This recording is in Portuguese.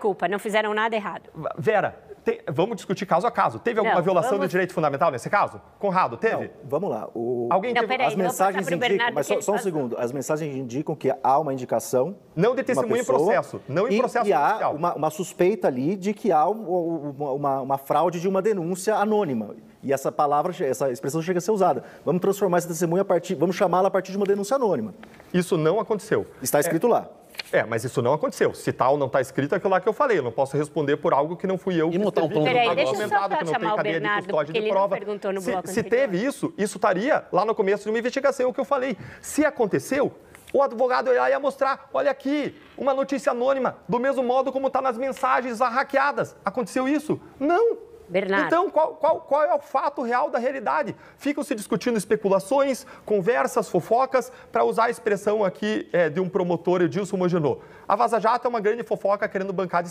Culpa, não fizeram nada errado. Vera, vamos discutir caso a caso. Teve alguma não, violação vamos... do direito fundamental nesse caso? Conrado, teve? Não, vamos lá. O... Alguém não, teve... peraí, as mensagens indicam, mas só, só um segundo. As mensagens indicam que há uma indicação. Não de testemunha pessoa, em processo, não em processo e E há uma, uma, suspeita ali de que há uma, uma, uma fraude de uma denúncia anônima. E essa palavra, essa expressão chega a ser usada. Vamos transformar essa testemunha a partir, vamos chamá-la a partir de uma denúncia anônima. Isso não aconteceu. Está é, escrito é, lá. É, mas isso não aconteceu. Se tal tá não está escrito, é aquilo lá que eu falei. Eu não posso responder por algo que não fui eu e que montar um plano Peraí, de deixa só que não tem cadeia Bernardo, de custódia de ele prova. perguntou no se bloco se teve isso, isso estaria lá no começo de uma investigação, é o que eu falei. Se aconteceu, o advogado ia, ia mostrar, olha aqui, uma notícia anônima, do mesmo modo como está nas mensagens hackeadas. Aconteceu isso? Não! Bernardo. Então, qual, qual, qual é o fato real da realidade? Ficam se discutindo especulações, conversas, fofocas, para usar a expressão aqui é, de um promotor, Edilson Mogenot. A Vaza Jato é uma grande fofoca querendo bancar de